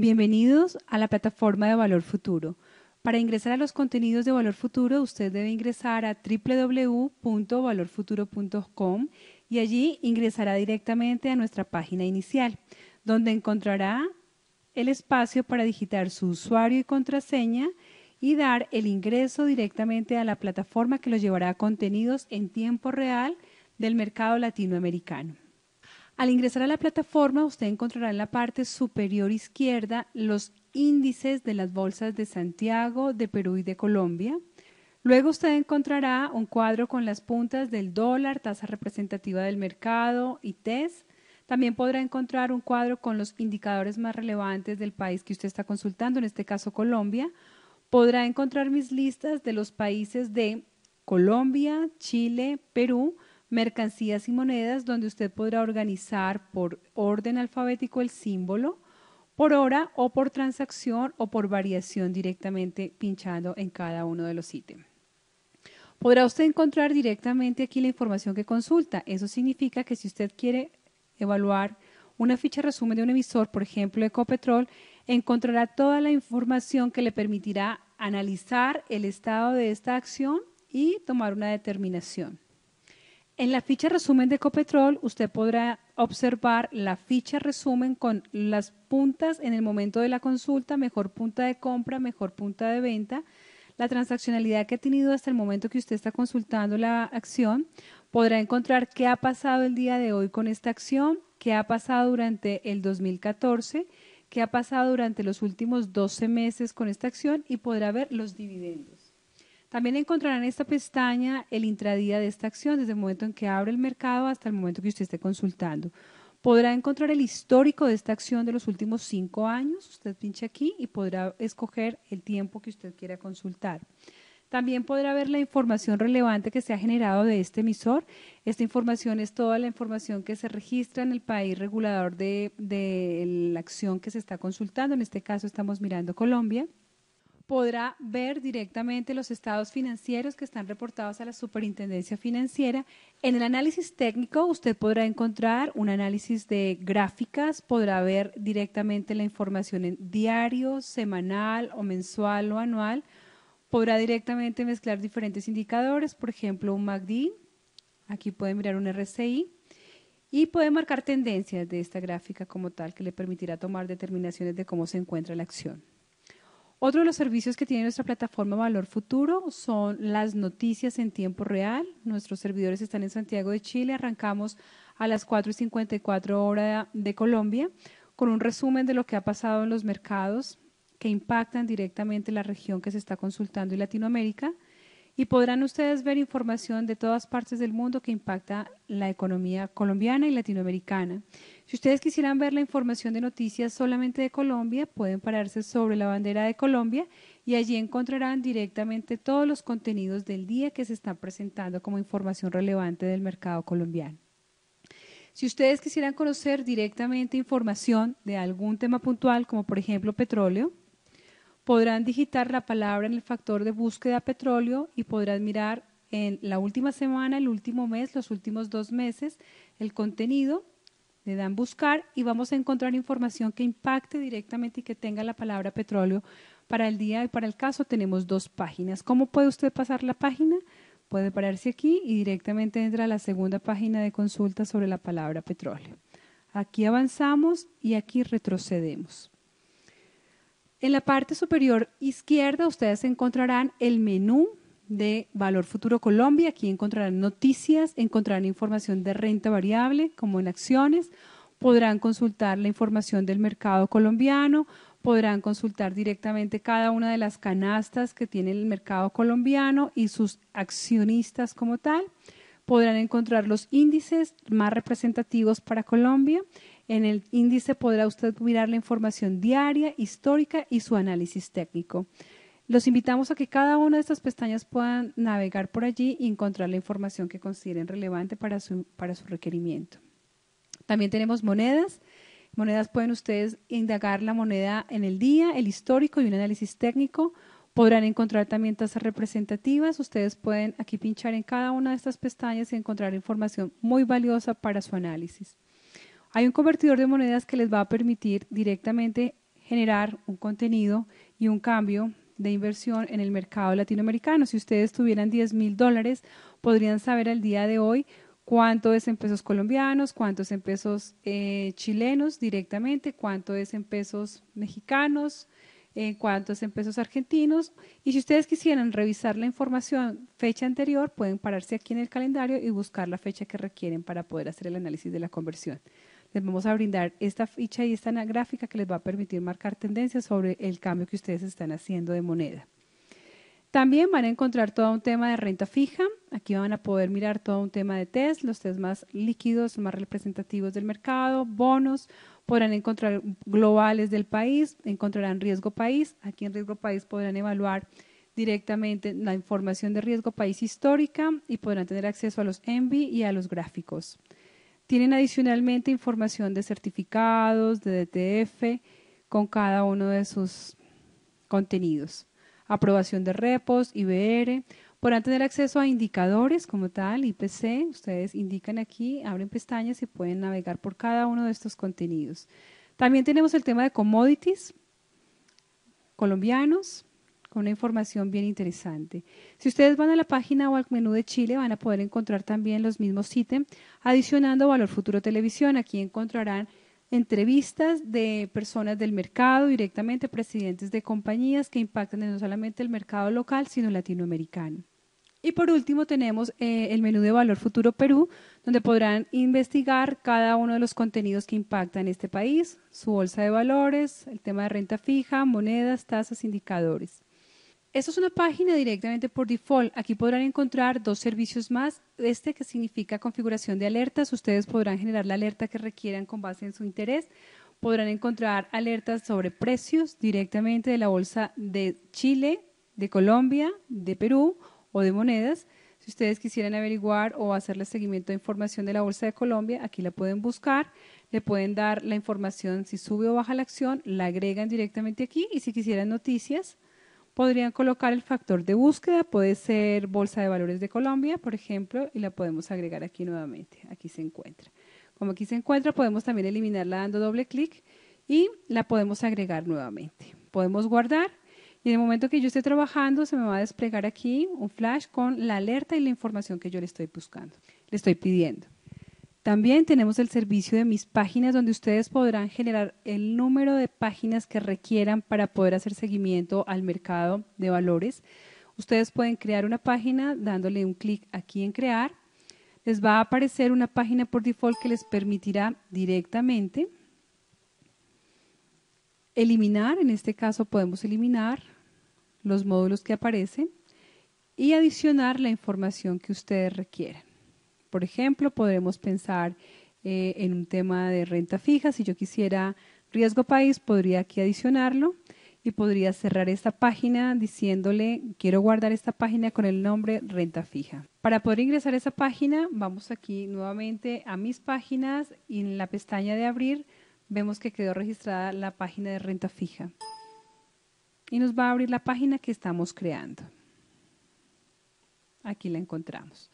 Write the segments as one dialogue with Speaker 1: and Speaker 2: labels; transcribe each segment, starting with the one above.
Speaker 1: Bienvenidos a la plataforma de Valor Futuro. Para ingresar a los contenidos de Valor Futuro, usted debe ingresar a www.valorfuturo.com y allí ingresará directamente a nuestra página inicial, donde encontrará el espacio para digitar su usuario y contraseña y dar el ingreso directamente a la plataforma que lo llevará a contenidos en tiempo real del mercado latinoamericano. Al ingresar a la plataforma, usted encontrará en la parte superior izquierda los índices de las bolsas de Santiago, de Perú y de Colombia. Luego usted encontrará un cuadro con las puntas del dólar, tasa representativa del mercado y TES. También podrá encontrar un cuadro con los indicadores más relevantes del país que usted está consultando, en este caso Colombia. Podrá encontrar mis listas de los países de Colombia, Chile, Perú, mercancías y monedas, donde usted podrá organizar por orden alfabético el símbolo, por hora o por transacción o por variación directamente pinchando en cada uno de los ítems. Podrá usted encontrar directamente aquí la información que consulta. Eso significa que si usted quiere evaluar una ficha resumen de un emisor, por ejemplo, Ecopetrol, encontrará toda la información que le permitirá analizar el estado de esta acción y tomar una determinación. En la ficha resumen de Copetrol, usted podrá observar la ficha resumen con las puntas en el momento de la consulta, mejor punta de compra, mejor punta de venta, la transaccionalidad que ha tenido hasta el momento que usted está consultando la acción. Podrá encontrar qué ha pasado el día de hoy con esta acción, qué ha pasado durante el 2014, qué ha pasado durante los últimos 12 meses con esta acción y podrá ver los dividendos. También encontrarán en esta pestaña el intradía de esta acción desde el momento en que abre el mercado hasta el momento que usted esté consultando. Podrá encontrar el histórico de esta acción de los últimos cinco años. Usted pincha aquí y podrá escoger el tiempo que usted quiera consultar. También podrá ver la información relevante que se ha generado de este emisor. Esta información es toda la información que se registra en el país regulador de la acción que se está consultando. En este caso estamos mirando Colombia podrá ver directamente los estados financieros que están reportados a la Superintendencia Financiera. En el análisis técnico usted podrá encontrar un análisis de gráficas, podrá ver directamente la información en diario, semanal o mensual o anual. Podrá directamente mezclar diferentes indicadores, por ejemplo, un MACD. Aquí puede mirar un RCI y puede marcar tendencias de esta gráfica como tal que le permitirá tomar determinaciones de cómo se encuentra la acción. Otro de los servicios que tiene nuestra plataforma Valor Futuro son las noticias en tiempo real. Nuestros servidores están en Santiago de Chile. Arrancamos a las 4 y 54 horas de Colombia con un resumen de lo que ha pasado en los mercados que impactan directamente la región que se está consultando y Latinoamérica y podrán ustedes ver información de todas partes del mundo que impacta la economía colombiana y latinoamericana. Si ustedes quisieran ver la información de noticias solamente de Colombia, pueden pararse sobre la bandera de Colombia y allí encontrarán directamente todos los contenidos del día que se están presentando como información relevante del mercado colombiano. Si ustedes quisieran conocer directamente información de algún tema puntual, como por ejemplo petróleo, podrán digitar la palabra en el factor de búsqueda petróleo y podrán mirar en la última semana, el último mes, los últimos dos meses, el contenido, le dan buscar y vamos a encontrar información que impacte directamente y que tenga la palabra petróleo. Para el día y para el caso tenemos dos páginas. ¿Cómo puede usted pasar la página? Puede pararse aquí y directamente entra a la segunda página de consulta sobre la palabra petróleo. Aquí avanzamos y aquí retrocedemos. En la parte superior izquierda ustedes encontrarán el menú de Valor Futuro Colombia. Aquí encontrarán noticias, encontrarán información de renta variable como en acciones, podrán consultar la información del mercado colombiano, podrán consultar directamente cada una de las canastas que tiene el mercado colombiano y sus accionistas como tal. Podrán encontrar los índices más representativos para Colombia en el índice podrá usted mirar la información diaria, histórica y su análisis técnico. Los invitamos a que cada una de estas pestañas puedan navegar por allí y encontrar la información que consideren relevante para su, requerimiento. También tenemos monedas. Monedas pueden ustedes indagar la moneda en el día, el histórico y un análisis técnico. Podrán encontrar también tasas representativas. Ustedes pueden aquí pinchar en cada una de estas pestañas y encontrar información muy valiosa para su análisis. Hay un convertidor de monedas que les va a permitir directamente generar un contenido y un cambio de inversión en el mercado latinoamericano. Si ustedes tuvieran 10 mil dólares, podrían saber al día de hoy cuánto es en pesos colombianos, cuánto es en pesos eh, chilenos directamente, cuánto es en pesos mexicanos, eh, cuánto es en pesos argentinos. Y si ustedes quisieran revisar la información fecha anterior, pueden pararse aquí en el calendario y buscar la fecha que requieren para poder hacer el análisis de la conversión les vamos a brindar esta ficha y esta gráfica que les va a permitir marcar tendencias sobre el cambio que ustedes están haciendo de moneda. También van a encontrar todo un tema de renta fija. Aquí van a poder mirar todo un tema de test, los test más líquidos, más representativos del mercado, bonos, podrán encontrar globales del país, encontrarán riesgo país. Aquí en riesgo país podrán evaluar directamente la información de riesgo país histórica y podrán tener acceso a los ENVI y a los gráficos. Tienen adicionalmente información de certificados, de DTF, con cada uno de sus contenidos. Aprobación de repos, IBR. Podrán tener acceso a indicadores como tal, IPC. Ustedes indican aquí, abren pestañas y pueden navegar por cada uno de estos contenidos. También tenemos el tema de commodities colombianos, con una información bien interesante. Si ustedes van a la página o al menú de Chile, van a poder encontrar también los mismos ítems, adicionando Valor Futuro Televisión. Aquí encontrarán entrevistas de personas del mercado, directamente presidentes de compañías que impactan no solamente el mercado local, sino latinoamericano. Y por último tenemos eh, el menú de Valor Futuro Perú, donde podrán investigar cada uno de los contenidos que impactan este país, su bolsa de valores, el tema de renta fija, monedas, tasas, indicadores. Esta es una página directamente por default. Aquí podrán encontrar dos servicios más. Este que significa configuración de alertas. Ustedes podrán generar la alerta que requieran con base en su interés. Podrán encontrar alertas sobre precios directamente de la Bolsa de Chile, de Colombia, de Perú o de monedas. Si ustedes quisieran averiguar o hacerle seguimiento de información de la Bolsa de Colombia, aquí la pueden buscar, le pueden dar la información si sube o baja la acción, la agregan directamente aquí y si quisieran noticias, podrían colocar el factor de búsqueda, puede ser Bolsa de Valores de Colombia, por ejemplo, y la podemos agregar aquí nuevamente. Aquí se encuentra. Como aquí se encuentra, podemos también eliminarla dando doble clic y la podemos agregar nuevamente. Podemos guardar y en el momento que yo esté trabajando se me va a desplegar aquí un flash con la alerta y la información que yo le estoy buscando, le estoy pidiendo. También tenemos el servicio de mis páginas donde ustedes podrán generar el número de páginas que requieran para poder hacer seguimiento al mercado de valores. Ustedes pueden crear una página dándole un clic aquí en crear. Les va a aparecer una página por default que les permitirá directamente eliminar, en este caso podemos eliminar los módulos que aparecen y adicionar la información que ustedes requieran. Por ejemplo, podremos pensar eh, en un tema de renta fija. Si yo quisiera riesgo país, podría aquí adicionarlo y podría cerrar esta página diciéndole quiero guardar esta página con el nombre renta fija. Para poder ingresar a esa página, vamos aquí nuevamente a mis páginas y en la pestaña de abrir vemos que quedó registrada la página de renta fija. Y nos va a abrir la página que estamos creando. Aquí la encontramos.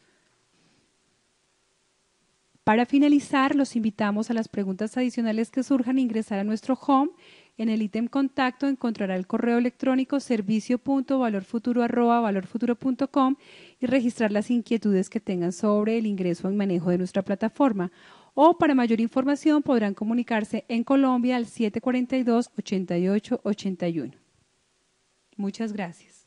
Speaker 1: Para finalizar, los invitamos a las preguntas adicionales que surjan a ingresar a nuestro home. En el ítem contacto encontrará el correo electrónico servicio.valorfuturo.valorfuturo.com y registrar las inquietudes que tengan sobre el ingreso en manejo de nuestra plataforma. O para mayor información podrán comunicarse en Colombia al 742-8881. Muchas gracias.